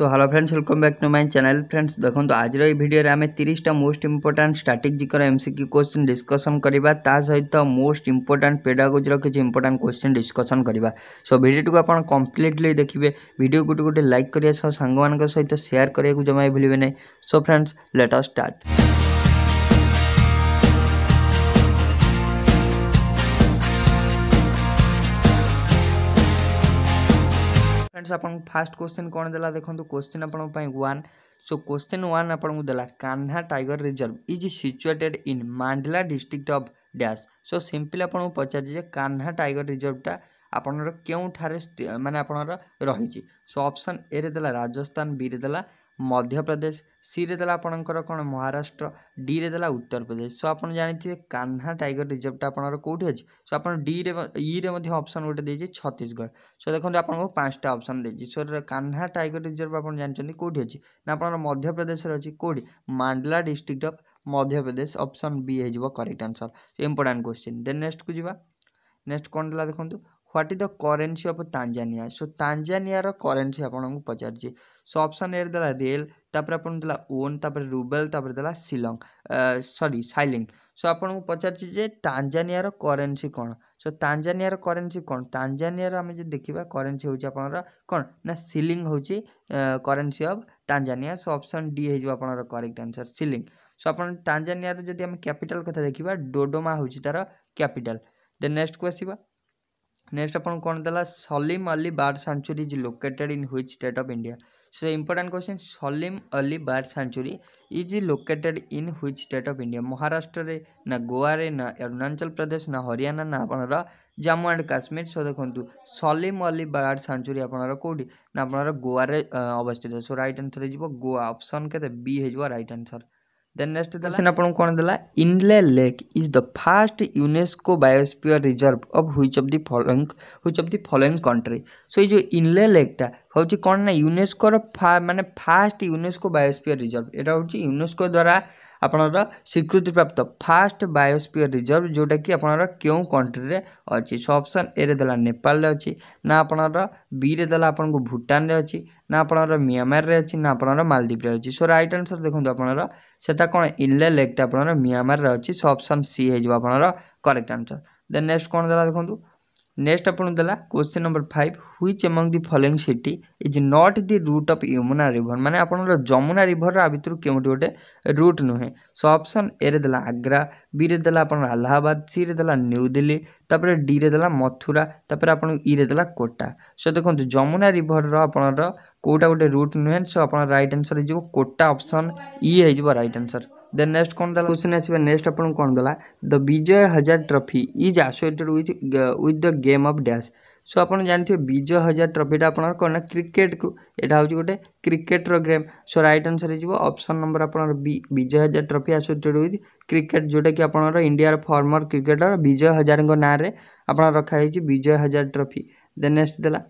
so hello friends welcome back to my channel friends দেখুন আজর এই ভিডিওরে আমি তিরিশটা মোস্ট ইম্পর্টাট স্ট্রাটেজিকর এমসিকিউ কোশ্চিন ডিসকসন করা তা সহিত মোস্ট ইম্পর্টাট পেডাগোজর কিছু ইম্পর্টাট কোশ্চিন ডিসকসন করা সো ভিডিওটি আপনার কমপ্লিটলি দেখবে ভিডিও গোটে গোটে লাইক করা সহ সাংমানক সহ সেয়ার করা জমা ভুলবে না so friends let's start friends आप फास्ट क्वेश्चन कौन देला देखो क्वेश्चन आपंपाई वन सो क्वेश्चन वन आपको देला Kanha tiger reserve is situated in Mandla district of dash so simply आपको पचारे कान्हा टाइगर रिजर्वटा আপনার কেউঠার মানে আপনার রয়েছে সো অপশন এ দেলা রাজস্থান বি দেলা ମଧ୍ୟପ୍ରଦେଶ ସିରେ ଦେଲା ଆପଣଙ୍କର କ'ଣ ମହାରାଷ୍ଟ୍ର ଡିରେ ଦେଲା ଉତ୍ତରପ୍ରଦେଶ ସୋ ଆପଣ ଜାଣିଥିବେ କାହ୍ନା ଟାଇଗର ରିଜର୍ଭଟା ଆପଣଙ୍କର କେଉଁଠି ଅଛି ସୋ ଆପଣ ଡିରେ ଇରେ ମଧ୍ୟ ଅପସନ୍ ଗୋଟେ ଦେଇଛି ଛତିଶଗଡ଼ ସୋ ଦେଖନ୍ତୁ ଆପଣଙ୍କୁ ପାଞ୍ଚଟା ଅପସନ୍ ଦେଇଛି ସୋ କାହ୍ନା ଟାଇଗର ରିଜର୍ଭ ଆପଣ ଜାଣିଛନ୍ତି କେଉଁଠି ଅଛି ନା ଆପଣଙ୍କର ମଧ୍ୟପ୍ରଦେଶରେ ଅଛି କେଉଁଠି Mandla district of Madhya Pradesh option ବି ହେଇଯିବ correct answer important question then ନେକ୍ସଟକୁ ଯିବା ନେକ୍ସଟ କ'ଣ ଦେଲା ଦେଖନ୍ତୁ what is the currency of Tanzania so ତାଞ୍ଜାନିଆର କରେନ୍ସି ଆପଣଙ୍କୁ ପଚାରିଛି ସୋ ଅପସନ୍ ଏରେ ଦେଲା ରେଲ୍ ତାପରେ ଆପଣଙ୍କୁ ଦେଲା ଓନ୍ ତାପରେ ରୁବେଲ୍ ତାପରେ ଦେଲା ସିଲଂ ସରି ସାଇଲିଂ ସୋ ଆପଣଙ୍କୁ ପଚାରିଛି ଯେ ତାଞ୍ଜାନିଆର କରେନ୍ସି କ'ଣ ସୋ ତାଞ୍ଜାନିଆର କରେନ୍ସି କ'ଣ ତାଞ୍ଜାନିଆର ଆମେ ଯଦି ଦେଖିବା କରେନ୍ସି ହେଉଛି ଆପଣଙ୍କର କ'ଣ ନା ସିଲିଂ ହେଉଛି currency of Tanzania so option D ହେଇଯିବ ଆପଣଙ୍କର କରେକ୍ଟ ଆନ୍ସର୍ ସିଲିଂ ସୋ ଆପଣ ତାଞ୍ଜାନିଆର ଯଦି ଆମେ କ୍ୟାପିଟାଲ୍ କଥା ଦେଖିବା ଡୋଡୋମା ହେଉଛି ତା'ର କ୍ୟାପିଟାଲ୍ ଦେନ୍ ନେକ୍ସଟକୁ ଆସିବା नेक्स्ट आपण कोण देला Salim Ali bird sanctuary is located in which state of India so important question Salim Ali bird sanctuary is located in which state of India Maharashtra रे ना गोवा रे ना अरुणाचल प्रदेश ना हरियाणा ना आपण जम्मू एंड काश्मीर सो देखु सलीम अली बार्ड सैंक्चुरी आपण कौटी ना आपण गोवा रे अवस्थित सो रईट आंसर हो गोवा अप्सन के बी हो right answer then next question आपको कौन देला Inle lake is the first UNESCO biosphere reserve of which of the following which of the following country so ये जो इनले लेकटा ହେଉଛି କ'ଣ ନା ୟୁନେସ୍କୋର ଫା ମାନେ ଫାଷ୍ଟ ୟୁନେସ୍କୋ ବାୟୋସ୍ପିୟର ରିଜର୍ଭ ଏଇଟା ହେଉଛି ୟୁନେସ୍କୋ ଦ୍ୱାରା ଆପଣଙ୍କର ସ୍ୱୀକୃତିପ୍ରାପ୍ତ ଫାଷ୍ଟ ବାୟୋସ୍ପିୟର ରିଜର୍ଭ ଯେଉଁଟାକି ଆପଣଙ୍କର କେଉଁ କଣ୍ଟ୍ରିରେ ଅଛି ସୋ ଅପସନ୍ ଏରେ ଦେଲା ନେପାଳରେ ଅଛି ନା ଆପଣଙ୍କର ବିରେ ଦେଲା ଆପଣଙ୍କୁ ଭୁଟାନରେ ଅଛି ନା ଆପଣଙ୍କର ମିଆଁମାରରେ ଅଛି ନା ଆପଣଙ୍କର ମାଲଦ୍ୱୀପରେ ଅଛି ସୋ ରାଇଟ୍ ଆନ୍ସର୍ ଦେଖନ୍ତୁ ଆପଣଙ୍କର ସେଟା କ'ଣ ଇନଲେ ଲେକ୍ଟା ଆପଣଙ୍କର ମିଆଁମାରରେ ଅଛି ସୋ ଅପସନ୍ ସି ହେଇଯିବ ଆପଣଙ୍କର କରେକ୍ଟ ଆନ୍ସର୍ ଦେନ୍ ନେକ୍ସଟ କ'ଣ ଦେଲା ଦେଖନ୍ତୁ ନେକ୍ସଟ ଆପଣଙ୍କୁ ଦେଲା question number five which among the following city is not the route of Yamuna river ମାନେ ଆପଣଙ୍କର ଯମୁନା ରିଭରର ଆ ଭିତରୁ କେଉଁଠି ଗୋଟେ ରୁଟ୍ ନୁହେଁ ସୋ ଅପସନ୍ ଏରେ ଦେଲା ଆଗ୍ରା ବିରେ ଦେଲା ଆପଣଙ୍କର ଆଲାହାବାଦ ସିରେ ଦେଲା ନ୍ୟୁ ଦିଲ୍ଲୀ ତାପରେ ଡିରେ ଦେଲା ମଥୁରା ତାପରେ ଆପଣଙ୍କୁ ଇରେ ଦେଲା କୋଟା ସୋ ଦେଖନ୍ତୁ ଯମୁନା ରିଭରର ଆପଣଙ୍କର କେଉଁଟା ଗୋଟେ ରୁଟ୍ ନୁହେଁ ସୋ ଆପଣଙ୍କ ରାଇଟ୍ ଆନ୍ସର୍ ହେଇଯିବ କୋଟା ଅପସନ୍ ଇ ହେଇଯିବ ରାଇଟ୍ ଆନ୍ସର୍ ଦେନ୍ ନେକ୍ସଟ କ'ଣ ଦେଲା କ୍ୱେଶ୍ଚିନ୍ ଆସିବ ନେକ୍ସଟ ଆପଣଙ୍କୁ କ'ଣ ଦେଲା the Vijay Hazare trophy is associated with with the game of dash so ଆପଣ ଜାଣିଥିବେ ବିଜୟ ହଜାର ଟ୍ରଫିଟା ଆପଣଙ୍କର କ'ଣ ନା କ୍ରିକେଟକୁ ଏଇଟା ହେଉଛି ଗୋଟେ କ୍ରିକେଟର ଗେମ୍ ସୋ ରାଇଟ୍ ଆନ୍ସର୍ ହେଇଯିବ ଅପସନ୍ ନମ୍ବର ଆପଣଙ୍କର B Bijay Hazare trophy associated with cricket ଯେଉଁଟାକି ଆପଣଙ୍କର ଇଣ୍ଡିଆର ଫର୍ମର କ୍ରିକେଟର ବିଜୟ ହଜାରଙ୍କ ନାଁରେ ଆପଣ ରଖାଯାଇଛି Vijay Hazare trophy then next ଦେଲା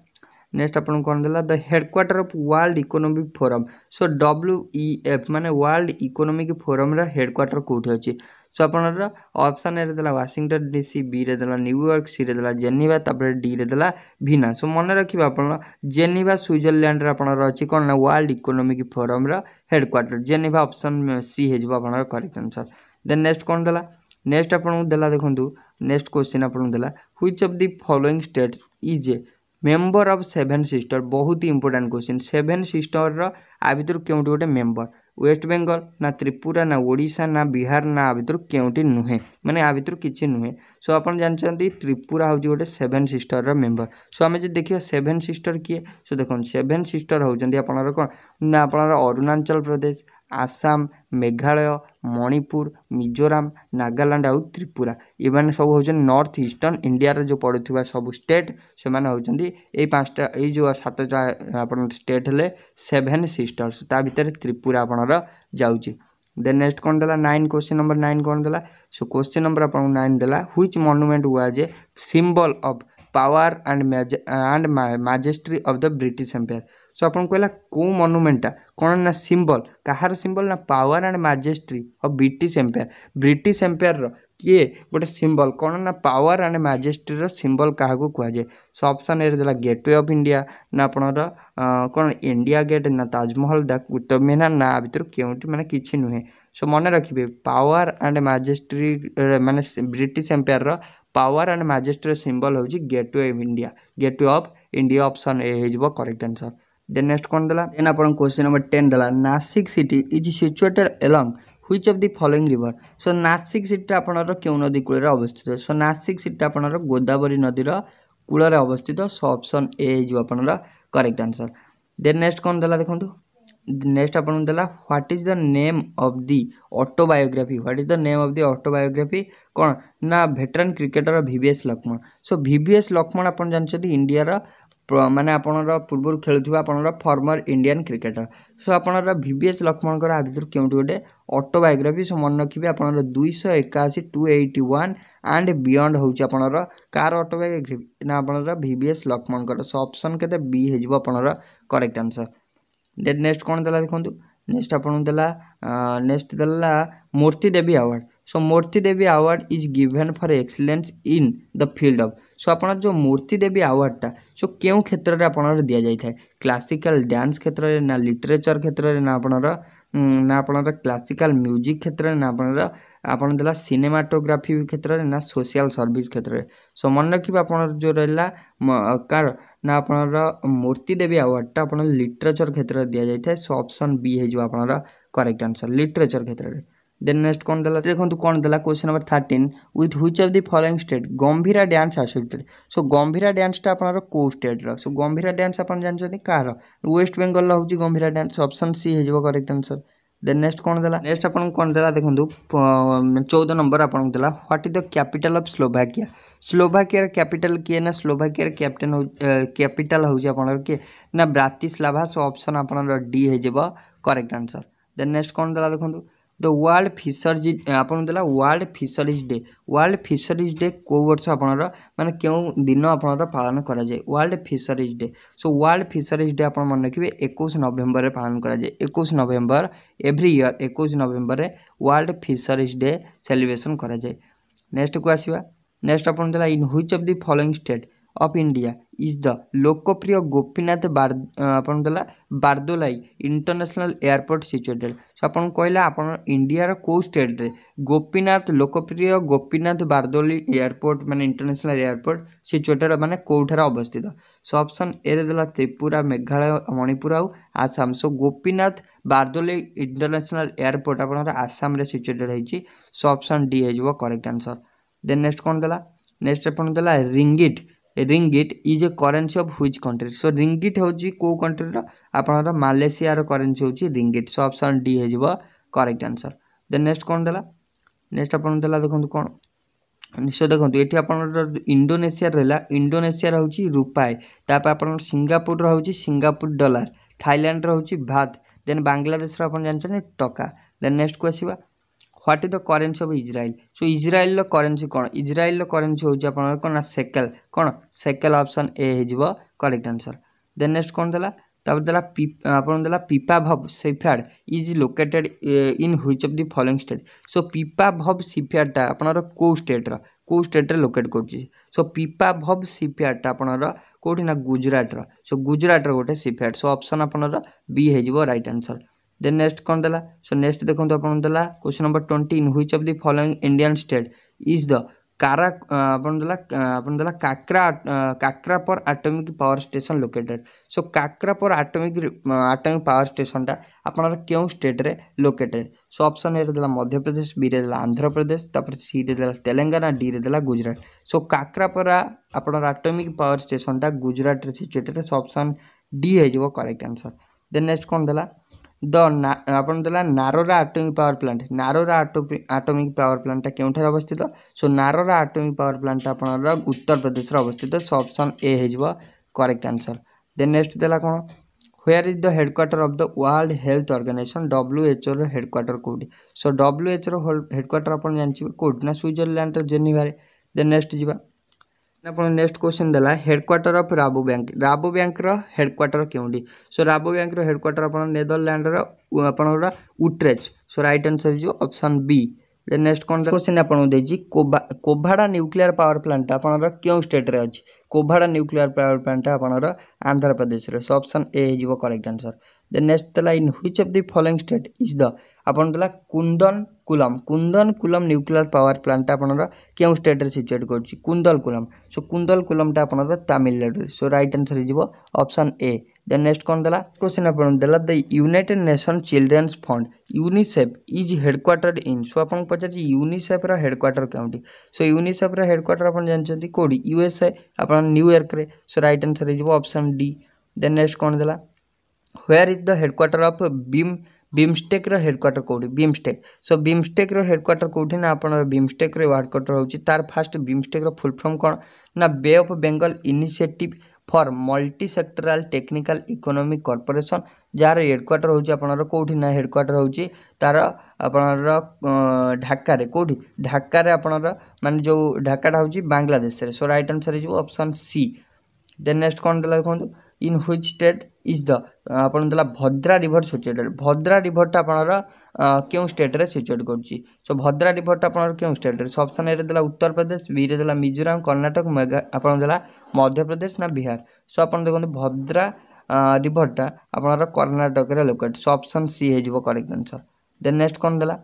ନେକ୍ସଟ ଆପଣଙ୍କୁ କ'ଣ ଦେଲା the headquarter of world economic forum so W E F ମାନେ ୱାର୍ଲଡ ଇକୋନୋମିକ୍ ଫୋରମ୍ର ହେଡ଼କ୍ୱାର୍ଟର କେଉଁଠି ଅଛି ସୋ ଆପଣଙ୍କର ଅପସନ୍ ଏରେ ଦେଲା ୱାଶିଂଟନ୍ ଡି ସି ବିରେ ଦେଲା ନ୍ୟୁୟର୍କ ସିରେ ଦେଲା ଜେନିଭା ତାପରେ ଡିରେ ଦେଲା ଭିନା ସୋ ମନେ ରଖିବେ ଆପଣ ଜେନିଭା ସୁଇଜରଲ୍ୟାଣ୍ଡରେ ଆପଣଙ୍କର ଅଛି କ'ଣ ନା ୱାର୍ଲଡ ଇକୋନୋମିକ୍ ଫୋରମ୍ର ହେଡ଼କ୍ୱାର୍ଟର ଜେନିଭା ଅପସନ୍ ସି ହେଇଯିବ ଆପଣଙ୍କର କରେକ୍ଟ ଆନ୍ସର୍ ଦେନ୍ ନେକ୍ସଟ କ'ଣ ଦେଲା ନେକ୍ସଟ ଆପଣଙ୍କୁ ଦେଲା ଦେଖନ୍ତୁ ନେକ୍ସଟ କ୍ୱେଶ୍ଚିନ୍ ଆପଣଙ୍କୁ ଦେଲା which of the following states is a member of seven sister ବହୁତ ଇମ୍ପୋର୍ଟାଣ୍ଟ କୋଶ୍ଚିନ୍ ସେଭେନ୍ ସିଷ୍ଟରର ଆ ଭିତରୁ କେଉଁଠି ଗୋଟେ ମେମ୍ବର ୱେଷ୍ଟ ବେଙ୍ଗଲ ନା ତ୍ରିପୁରା ନା ଓଡ଼ିଶା ନା ବିହାର ନା ଆ ଭିତରୁ କେଉଁଠି ନୁହେଁ ମାନେ ଆ ଭିତରୁ କିଛି ନୁହେଁ ସୋ ଆପଣ ଜାଣିଛନ୍ତି ତ୍ରିପୁରା ହେଉଛି ଗୋଟେ ସେଭେନ୍ ସିଷ୍ଟରର ମେମ୍ବର ସୋ ଆମେ ଯଦି ଦେଖିବା ସେଭେନ୍ ସିଷ୍ଟର କିଏ ସୋ ଦେଖନ୍ତୁ ସେଭେନ୍ ସିଷ୍ଟର ହେଉଛନ୍ତି ଆପଣଙ୍କର କ'ଣ ନା ଆପଣଙ୍କର ଅରୁଣାଚଳ ପ୍ରଦେଶ ଆସାମ ମେଘାଳୟ ମଣିପୁର ମିଜୋରାମ ନାଗାଲାଣ୍ଡ ଆଉ ତ୍ରିପୁରା ଏମାନେ ସବୁ ହେଉଛନ୍ତି ନର୍ଥ ଇଷ୍ଟର୍ଣ୍ଣ ଇଣ୍ଡିଆର ଯେଉଁ ପଡ଼ୁଥିବା ସବୁ ଷ୍ଟେଟ୍ ସେମାନେ ହେଉଛନ୍ତି ଏଇ ପାଞ୍ଚଟା ଏଇ ଯେଉଁ ସାତଟା ଆପଣ ଷ୍ଟେଟ୍ ହେଲେ ସେଭେନ୍ ସିଷ୍ଟର୍ସ ତା ଭିତରେ ତ୍ରିପୁରା ଆପଣର ଯାଉଛି ଦେନ୍ ନେକ୍ସଟ କ'ଣ ଦେଲା ନାଇନ୍ କୋଶ୍ଚିନ୍ ନମ୍ବର ନାଇନ୍ କ'ଣ ଦେଲା ସୋ କୋଶ୍ଚିନ୍ ନମ୍ବର ଆପଣଙ୍କୁ ନାଇନ୍ ଦେଲା which monument was a symbol of power and and majesty of the British empire so ଆପଣଙ୍କୁ କହିଲା କେଉଁ ମନୁମେଣ୍ଟଟା କ'ଣ ନା ସିମ୍ବଲ୍ କାହାର ସିମ୍ବଲ୍ ନା power and majesty of British empire British ଏମ୍ପାୟାରର କିଏ ଗୋଟେ ସିମ୍ବଲ୍ କ'ଣ ନା ପାୱାର ଆଣ୍ଡ ମାଜେଷ୍ଟ୍ରିର ସିମ୍ବଲ୍ କାହାକୁ କୁହାଯାଏ ସୋ ଅପସନ୍ ଏରେ ଦେଲା ଗେଟୱେ ଅଫ୍ ଇଣ୍ଡିଆ ନା ଆପଣଙ୍କର କ'ଣ ଇଣ୍ଡିଆ ଗେଟ୍ ନା ତାଜମହଲ ଦା କୁତବ ମିନାର ନା ଭିତରୁ କେଉଁଠି ମାନେ କିଛି ନୁହେଁ ସୋ ମନେ ରଖିବେ ପାୱାର ଆଣ୍ଡ ମାଜେଷ୍ଟ୍ରି ମାନେ ବ୍ରିଟିଶ ଏମ୍ପାୟାରର ପାୱାର ଆଣ୍ଡ ମାଜେଷ୍ଟ୍ରିର ସିମ୍ବଲ୍ ହେଉଛି gateway of India gateway of India option A ହେଇଯିବ କରେକ୍ଟ ଆନ୍ସର୍ देन नेक्स्ट कौन देला देन आपण क्वेश्चन नंबर टेन देला Nashik city is situated along which of the following river so Nashik সিটিটা আপনার কেউ নদী কূলের অবস্থিত সো নাসিক সিটিটা আপনার গোদাবরী নদীর কূলরে অবস্থিত সো অপশন এ হয়ে আপনার করেক্ট আনসর দেন নেক্সট কোণ দেলা দেখুন নেক্সট আপনার দেলা what is the name of the autobiography what is the name of the autobiography কোণ না veteran cricketer VVS Laxman so VVS Laxman আপনার জানিছেন ইন্ডিয়ার ମାନେ ଆପଣଙ୍କର ପୂର୍ବରୁ ଖେଳୁଥିବା ଆପଣଙ୍କର ଫର୍ମର୍ ଇଣ୍ଡିଆନ୍ କ୍ରିକେଟର୍ ସୋ ଆପଣଙ୍କର ଭି ଭି ଏସ୍ ଲକ୍ଷ୍ମଣଙ୍କର ଆ ଭିତରୁ କେଉଁଠି ଗୋଟେ ଅଟୋବାୟୋଗ୍ରାଫି ସୋ ମନେ ରଖିବେ ଆପଣଙ୍କର ଦୁଇଶହ ଏକାଅଶୀ two eighty one and beyond ହେଉଛି ଆପଣଙ୍କର କାହାର ଅଟୋବାୟୋଗ୍ରାଫି ନା ଆପଣଙ୍କର ଭି ଭି ଏସ୍ ଲକ୍ଷ୍ମଣଙ୍କର ସୋ ଅପସନ୍ କେତେ ବି ହେଇଯିବ ଆପଣଙ୍କର କରେକ୍ଟ ଆନ୍ସର୍ ଦେନ୍ ନେକ୍ସଟ କ'ଣ ଦେଲା ଦେଖନ୍ତୁ ନେକ୍ସଟ ଆପଣଙ୍କୁ ଦେଲା ନେକ୍ସଟ ଦେଲା Moorti Devi award so Moortidevi award is given for excellence in the field of so आप जो देवी आवार्डटा सो क्यों क्षेत्र में आपर दि जाए क्लासिकाल डांस क्षेत्र में ना लिटरेचर क्षेत्र में ना आपर ना आपर क्लासिकाल म्यूजिक क्षेत्र में ना आपर आप सिनेमाटोग्राफी क्षेत्र में ना सोशियाल सर्विस क्षेत्र में सो मन रखिए आप जो रहा कार ना आपर मूर्तिदेवी आवार्डटा आप लिटरेचर क्षेत्र में दि जाए सो अपसन बी हो करेक्ट आंसर लिटरेचर क्षेत्र में देन नेक्स्ट कौन देखो कौन देला question number thirteen with which of the following state Gambhira dance associated so Gambhira डांसटा आपर कौ स्टेटर सो गंभीरा डांस आप जानते कह रेस्ट बेंगल रोज गंभीरा डांस ऑप्शन सी हो कट आंसर देन नेक्स्ट कौन देला नेक्स्ट आप देला देखो चौदह नंबर आप what is the capital of Slovakia Slovakia capital किए ना स्लोभाकिया कैप्टन कैपिटल होना ब्रातिस्लाभा सो ऑप्शन आपर डी हो करेक्ट आंसर देन नेक्स्ट कौन देला देखो तो ದ ୱାର୍ଲଡ଼ ଫିସର୍ସ ଆପଣଙ୍କୁ ଦେଲା world fisheries day world fisheries day କେଉଁ ବର୍ଷ ଆପଣଙ୍କର ମାନେ କେଉଁ ଦିନ ଆପଣଙ୍କର ପାଳନ କରାଯାଏ world fisheries day so world fisheries day ଆପଣ ମନେ ରଖିବେ ଏକୋଇଶ ନଭେମ୍ବରରେ ପାଳନ କରାଯାଏ ଏକୋଇଶ ନଭେମ୍ବର ଏଭ୍ରି ଇୟର୍ ଏକୋଇଶ ନଭେମ୍ବରରେ ୱାର୍ଲଡ଼ ଫିସରିଜ୍ ଡେ ସେଲିବ୍ରେସନ୍ କରାଯାଏ ନେକ୍ସଟକୁ ଆସିବା ନେକ୍ସଟ ଆପଣଙ୍କୁ ଦେଲା in which of the following state of India is the Lokpriya Gopinath ଆପଣ ଦେଲା Bordoloi international airport situated so ଆପଣଙ୍କୁ କହିଲା ଆପଣ ଇଣ୍ଡିଆର କେଉଁ ଷ୍ଟେଟ୍ରେ ଗୋପୀନାଥ ଲୋକପ୍ରିୟ ଗୋପୀନାଥ ବାର୍ଦୋଲି ଏୟାରପୋର୍ଟ ମାନେ ଇଣ୍ଟରନ୍ୟାସନାଲ୍ ଏୟାରପୋର୍ଟ ସିଚୁଏଟେଡ଼୍ ମାନେ କେଉଁଠାରେ ଅବସ୍ଥିତ ସୋ ଅପସନ୍ ଏରେ ଦେଲା ତ୍ରିପୁରା ମେଘାଳୟ ମଣିପୁର ଆଉ Assam so Gopinath Bordoloi international airport ଆପଣଙ୍କର ଆସାମରେ ସିଚୁଏଟେଡ଼୍ ହେଇଛି ସୋ ଅପସନ୍ ଡି ହେଇଯିବ କରେକ୍ଟ ଆନ୍ସର୍ ଦେନ୍ ନେକ୍ସଟ କ'ଣ ଦେଲା ନେକ୍ସଟ ଆପଣ ଦେଲା ringgit ringgit is a currency of which country so ringgit ହେଉଛି କେଉଁ କଣ୍ଟ୍ରିର ଆପଣଙ୍କର ମାଲେସିଆର କରେନ୍ସି ହେଉଛି ରିଙ୍ଗିଟ୍ ସୋ ଅପସନ୍ ଡି ହେଇଯିବ କରେକ୍ଟ ଆନ୍ସର୍ ଦେନ୍ ନେକ୍ସଟ୍ କ'ଣ ଦେଲା ନେକ୍ସଟ୍ ଆପଣ ଦେଲା ଦେଖନ୍ତୁ କ'ଣ ନିଶ୍ଚୟ ଦେଖନ୍ତୁ ଏଠି ଆପଣଙ୍କର ଇଣ୍ଡୋନେସିଆ ରହିଲା ଇଣ୍ଡୋନେସିଆ ହେଉଛି ରୂପାଏ ତାପରେ ଆପଣଙ୍କର ସିଙ୍ଗାପୁରର ହେଉଛି ସିଙ୍ଗାପୁର ଡଲାର ଥାଇଲାଣ୍ଡର ହେଉଛି ଭାତ ଦେନ୍ ବାଂଲାଦେଶର ଆପଣ ଜାଣିଛନ୍ତି ଟକା ଦେନ୍ ନେକ୍ସଟକୁ ଆସିବା what is the currency of Israel so ଇସ୍ରାଏଲ୍ର କରେନ୍ସି କ'ଣ ଇସ୍ରାଏଲ୍ର କରେନ୍ସି ହେଉଛି ଆପଣଙ୍କର କ'ଣ ନା ସେକେଲ୍ କ'ଣ ସେକେଲ୍ ଅପସନ୍ ଏ ହେଇଯିବ କରେକ୍ଟ ଆନ୍ସର୍ ଦେନ୍ ନେକ୍ସଟ କ'ଣ ଦେଲା ତାପରେ ଦେଲା ଆପଣ ଦେଲା Pipavav shipyard is located in which of the following state so Pipavav ସିଫ୍ୟାର୍ଡ଼ଟା ଆପଣଙ୍କର କେଉଁ ଷ୍ଟେଟ୍ର କେଉଁ ଷ୍ଟେଟ୍ରେ ଲୋକେଟ୍ କରୁଛି ସୋ ପିପା ଭବ୍ ସିଫ୍ୟାର୍ଡ଼ଟା ଆପଣଙ୍କର କେଉଁଠି ନା ଗୁଜୁରାଟର ସୋ ଗୁଜୁରାଟର ଗୋଟେ ସିଫ୍ୟାର୍ଡ଼ ସୋ ଅପସନ୍ ଆପଣଙ୍କର ବି ହେଇଯିବ ରାଇଟ୍ ଆନ୍ସର୍ देन नेक्स्ट कौन देला सो नेक्स्ट देखो आप question number in which of the following Indian state is the कारा आपन देला uh, आपन देला काकरा uh, काकरा uh, पर आटोमिक पावर स्टेशन लोकेटेड सो काकरा पर आटोमिक आटोमिक पावर स्टेशनटा आपनर क्यों स्टेट रे लोकेटेड सो ऑप्शन ए रे देला मध्य प्रदेश बी रे देला आंध्र प्रदेश तापर सी रे देला तेलंगाना डी रे देला गुजरात सो काकरापरा आपनर आटोमिक पावर स्टेशनटा गुजरात रे सिचुएटेड सो ऑप्शन डी है करेक्ट आंसर देन नेक्स्ट कौन देला ଦ ଆପଣ ଦେଲା Narora atomic power plant Narora atomic power ପ୍ଲାଣ୍ଟଟା କେଉଁଠାରେ ଅବସ୍ଥିତ ସୋ ନାରୋରା ଆଟମିକ୍ ପାୱାର ପ୍ଲାଣ୍ଟଟା ଆପଣଙ୍କର ଉତ୍ତରପ୍ରଦେଶରେ ଅବସ୍ଥିତ ସୋ ଅପସନ୍ ଏ ହେଇଯିବ କରେକ୍ଟ ଆନ୍ସର୍ ଦେନ୍ ନେକ୍ସଟ ଦେଲା କ'ଣ where is the headquarter of the world health organisation ডব্লুএচওর হেডকোয়ার্টার কোটি সো ডব্লুএচওর হেডকোয়ার্টার আপনার জাঁচবে কোটি না সুইজরল্যান্ডর জেনিভারে দেন নেক্সট যা ଆପଣଙ୍କ ନେକ୍ସଟ କ୍ୱେଶ୍ଚନ୍ ଦେଲା headquarter of Rabobank Rabo ବ୍ୟାଙ୍କର ହେଡ଼କ୍ୱାର୍ଟର କେଉଁଠି ସୋ ରାବୋ ବ୍ୟାଙ୍କର ହେଡ଼କ୍ୱାର୍ଟର ଆପଣ ନେଦରଲ୍ୟାଣ୍ଡର ଆପଣଙ୍କର ଉଟ୍ରେଜ୍ ସୋ ରାଇଟ୍ ଆନ୍ସର ହେଇଯିବ ଅପସନ୍ ବି ନେକ୍ସଟ କ'ଣ କ୍ୱେଶ୍ଚନ୍ ଆପଣଙ୍କୁ ଦେଇଛି କୋଭାଡ଼ା ନ୍ୟୁକ୍ଲିୟର ପାୱାର ପ୍ଲାଣ୍ଟଟା ଆପଣଙ୍କର କେଉଁ ଷ୍ଟେଟ୍ରେ ଅଛି କୋଭାଡ଼ା ନ୍ୟୁକ୍ଲିୟର ପାୱାର ପ୍ଲାଣ୍ଟଟା ଆପଣଙ୍କର ଆନ୍ଧ୍ରପ୍ରଦେଶରେ ସୋ ଅପସନ୍ ଏ ହେଇଯିବ correct answer The next line, which of the following state is the ଆପଣ ଦେଲା Kudankulam Kudankulam nuclear power ପ୍ଲାଣ୍ଟଟା ଆପଣଙ୍କର କେଉଁ ଷ୍ଟେଟ୍ରେ ସିଚୁଏଟ୍ କରୁଛି କୁନ୍ଦଲ କୁଲମ୍ ସୋ କୁନ୍ଦଲ କୁଲମ୍ଟା ଆପଣଙ୍କର ତାମିଲନାଡ଼ୁରେ ସୋ ରାଇଟ୍ ଆନ୍ସର୍ ହେଇଯିବ ଅପସନ୍ ଏ ଦେନ୍ ନେକ୍ସଟ କ'ଣ ଦେଲା କ୍ୱେଶ୍ଚନ୍ ଆପଣ ଦେଲା the united nation children's fund UNICEF is headquarter in so ଆପଣଙ୍କୁ ପଚାରୁଛି ୟୁନିସେଫ୍ର ହେଡ଼କ୍ୱାର୍ଟର କେଉଁଠି ସୋ ୟୁନିସେଫ୍ର ହେଡ଼କ୍ୱାର୍ଟର ଆପଣ ଜାଣିଛନ୍ତି କେଉଁଠି ୟୁଏସ୍ଏ ଆପଣ ନ୍ୟୁୟର୍କରେ ସୋ ରାଇଟ୍ ଆନ୍ସର୍ ହେଇଯିବ ଅପସନ୍ ଡି ଦେନ୍ ନେକ୍ସଟ କ'ଣ ଦେଲା where is the headquarter of BIM ବିମ୍ଷ୍ଟେକ୍ର ହେଡ଼କ୍ୱାର୍ଟର୍ କେଉଁଠି ବିମ୍ଷ୍ଟେକ୍ ସୋ ବିମ୍ଷ୍ଟେକ୍ର ହେଡ଼କ୍ୱାର୍ଟର୍ କେଉଁଠି ନା ଆପଣଙ୍କର ବିମ୍ଷ୍ଟେକ୍ର ହେଡ଼କ୍ୱାର୍ଟର୍ ହେଉଛି ତା'ର ଫାଷ୍ଟ ବିମ୍ଷ୍ଟେକ୍ର ଫୁଲ୍ ଫର୍ମ କ'ଣ ନା bay of Bengal initiative for multi sectoral technical economic corporation ଯାହାର ହେଡ଼କ୍ୱାର୍ଟର୍ ହେଉଛି ଆପଣଙ୍କର କେଉଁଠି ନା ହେଡ଼କ୍ୱାର୍ଟର୍ ହେଉଛି ତା'ର ଆପଣଙ୍କର ଢାକାରେ କେଉଁଠି ଢାକାରେ ଆପଣଙ୍କର ମାନେ ଯେଉଁ ଢାକାଟା ହେଉଛି ବାଂଲାଦେଶରେ ସୋ ରାଇଟ୍ ଆନ୍ସର୍ ହେଇଯିବ ଅପସନ୍ ସି ଦେନ୍ ନେକ୍ସଟ୍ କ'ଣ ଦେଲା ଦେଖନ୍ତୁ in which state is the ଆପଣ ଦେଲା ଭଦ୍ରା ରିଭର୍ ସିଚୁଏଟେଡ଼୍ ଭଦ୍ରା ରିଭର୍ଟା ଆପଣଙ୍କର କେଉଁ ଷ୍ଟେଟ୍ରେ ସିଚୁଏଟ୍ କରୁଛି ସୋ ଭଦ୍ରା ରିଭର୍ଟା ଆପଣଙ୍କର କେଉଁ ଷ୍ଟେଟ୍ରେ ଅପସନ୍ ଏରେ ଦେଲା ଉତ୍ତରପ୍ରଦେଶ ବିରେ ଦେଲା ମିଜୋରାମ କର୍ଣ୍ଣାଟକ ମେଘା ଆପଣ ଦେଲା ମଧ୍ୟପ୍ରଦେଶ ନା ବିହାର ସୋ ଆପଣ ଦେଖନ୍ତୁ ଭଦ୍ରା ରିଭର୍ଟା ଆପଣଙ୍କର କର୍ଣ୍ଣାଟକରେ ଲୋକେଟ୍ ସୋ ଅପସନ୍ ସି ହେଇଯିବ କରେକ୍ଟ ଆନ୍ସର୍ ଦେନ୍ ନେକ୍ସଟ କ'ଣ ଦେଲା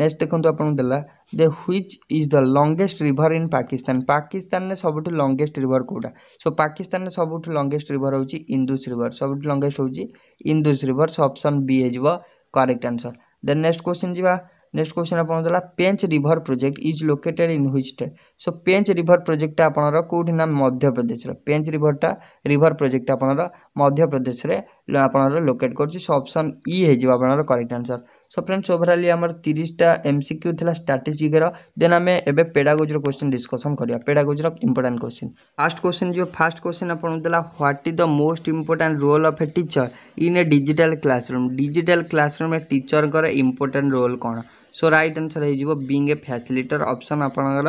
ନେକ୍ସଟ ଦେଖନ୍ତୁ ଆପଣଙ୍କୁ ଦେଲା ଦେ which is the longest river in Pakistan ପାକିସ୍ତାନରେ ସବୁଠୁ ଲଙ୍ଗେଷ୍ଟ ରିଭର୍ କେଉଁଟା ସୋ ପାକିସ୍ତାନରେ ସବୁଠୁ ଲଙ୍ଗେଷ୍ଟ ରିଭର୍ ହେଉଛି ଇନ୍ଦୁସ୍ ରିଭର୍ ସବୁଠୁ ଲଙ୍ଗେଷ୍ଟ ହେଉଛି ଇନ୍ଦୁସ୍ ରିଭର୍ ସୋ ଅପସନ୍ ବି ହେଇଯିବ correct answer then next question ଯିବା ନେକ୍ସଟ କ୍ୱେଶ୍ଚିନ୍ ଆପଣଙ୍କୁ ଦେଲା Pench river project is located in which state so Pench river ପ୍ରୋଜେକ୍ଟଟା ଆପଣଙ୍କର କେଉଁଠି ନା ମଧ୍ୟପ୍ରଦେଶର ପେଞ୍ଚ୍ ରିଭର୍ଟା ରିଭର୍ ପ୍ରୋଜେକ୍ଟଟା ଆପଣଙ୍କର ମଧ୍ୟପ୍ରଦେଶରେ ଆପଣଙ୍କର ଲୋକେଟ୍ କରୁଛି ସୋ ଅପସନ୍ ଇ ହେଇଯିବ ଆପଣଙ୍କର correct answer so friends overall ଆମର ତିରିଶଟା ଏମ୍ ସି କ୍ୟୁ ଥିଲା ଷ୍ଟାଟିଷ୍ଟିକ୍ର ଦେନ୍ ଆମେ ଏବେ ପେଡ଼ାଗୋଜିର କ୍ୱେଶ୍ଚିନ୍ ଡିସ୍କସନ୍ କରିବା ପେଡ଼ାଗୋଜିର ଇମ୍ପୋର୍ଟାଣ୍ଟ କ୍ୱେଶ୍ଚିନ୍ ଫାର୍ଷ୍ଟ କ୍ୱେଶ୍ଚିନ୍ ଯିବ ଫାର୍ଷ୍ଟ କ୍ୱେଶ୍ଚିନ୍ ଆପଣଙ୍କୁ ଦେଲା what is the most important role of a teacher in a digital classroom digital କ୍ଲାସରୁମ୍ରେ ଟିଚର୍ଙ୍କର ଇମ୍ପୋର୍ଟାଣ୍ଟ ରୋଲ୍ କ'ଣ सो रईट आंसर हो बींग ए फैसिलिटर ऑप्शन आपंकर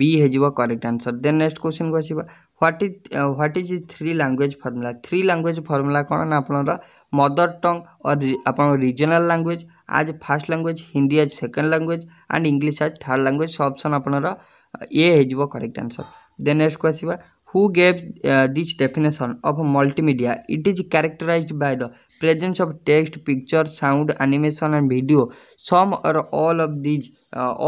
बी हो correct answer then next question को आसवा what is what is three language formula three language formula କ'ଣ ନା ଆପଣଙ୍କର ମଦର ଟଙ୍ଗ୍ ଅର୍ ଆପଣଙ୍କ regional language as first language Hindi as second language and English as third language so option ଆପଣଙ୍କର A ହେଇଯିବ correct answer then ନେକ୍ସଟକୁ ଆସିବା who gave this definition of multimedia it is characterised by the presence of text picture sound animation and video some or all of these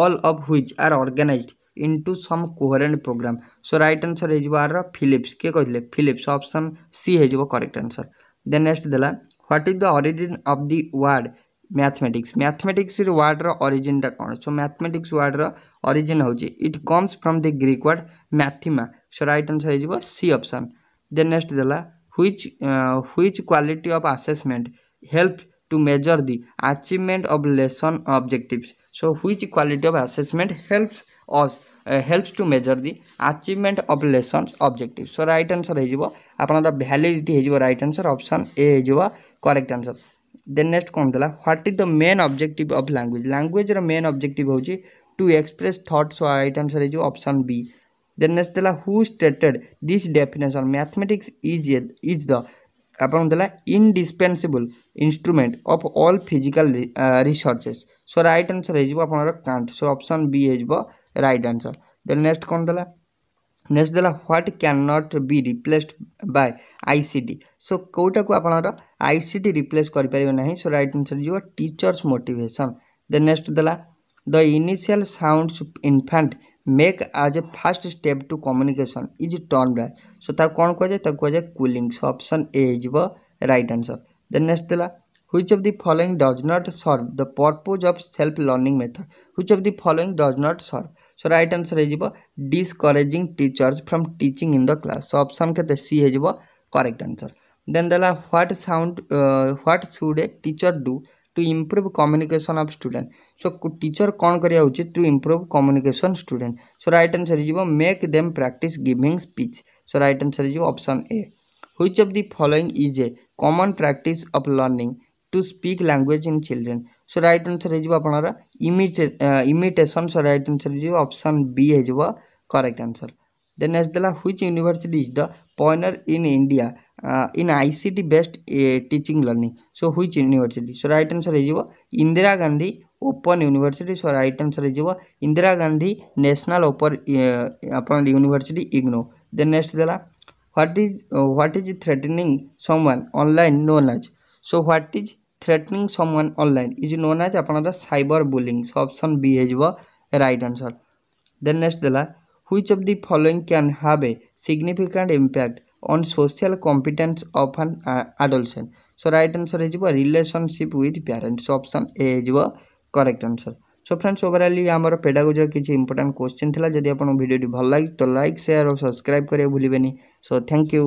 all of which are organised into some coherent programme so right answer हो Phillips किए कहते Phillips option C हो correct answer then next देला what is the origin of the word mathematics mathematics वार्डर अरिजिनटा कौन so mathematics वार्डर origin हूँ it comes from the Greek word mathema so right answer हो सी अप्सन दे नेक्स्ट देला which which quality of assessment help to measure the achievement of lesson objective so which what of assessment help as helps to measure the achievement of lessons objective so right answer হয়ে আপনার validity হয়ে right answer option A হয়ে correct answer ଦେନ୍ next କ'ଣ ଥିଲା what is the main objective of language ଲାଙ୍ଗୁଏଜ୍ର main objective ହେଉଛି to express thought so right answer ହେଇଯିବ option B then next ଥିଲା who stated this definition mathematics is is the ଆପଣଙ୍କୁ ଦେଲା indispensable instrument of all physical researches so right answer ହେଇଯିବ ଆପଣଙ୍କର କାଣ୍ଟ show option ବି ହେଇଯିବ right answer then next कौन then next देला what can not be replaced by I C so कौटा को आपणर आई सी डी रिप्लेस करें ना सो रईट आंसर जो टीचर्स मोटिवेशन देन नेक्स्ट देला the initial sounds infant make as a first step to communication is termed so ताक कौन कहुए ताक cooing so option A right answer then next देला which of the following does not serve the purpose of self learning method which of the following does not serve so right answer ହେଇଯିବ discouraging teachers from teaching in the class so option କେତେ c ହେଇଯିବ correct answer then ଦେଲା what sound uh, what should a teacher do to improve communication of student so teacher कौन करिया उचित to improve communication student so right answer ହେଇଯିବ make them practice giving speech so right answer ହେଇଯିବ option a which of the following is a common practice of learning to speak language in children so right answer होमिटे इमिटे imitation so right answer option B हो correct answer then next देला which university is the pioneer in India in I T based teaching learning so which university so right answer हो Indira Gandhi Open University so right answer हो Indira Gandhi National Open आपण university IGNOU then next देला what is what is threatening someone online known as so what is threatening someone online is known as আপনার cyber bullying so option B হয়ে right answer then next দেলা which of the following can have a significant impact on social competence of an adolescent so right answer হয়ে relationship with parents option A হয়ে correct answer so friends ওভরঅলি আমার পেডাগোজির কিছু important question লা যদি আপনার ভিডিওটি ভাল লাগে তো লাইক সেয়ার ও সবসক্রাইব করা ভুলবেনি সো থ্যাংক ইউ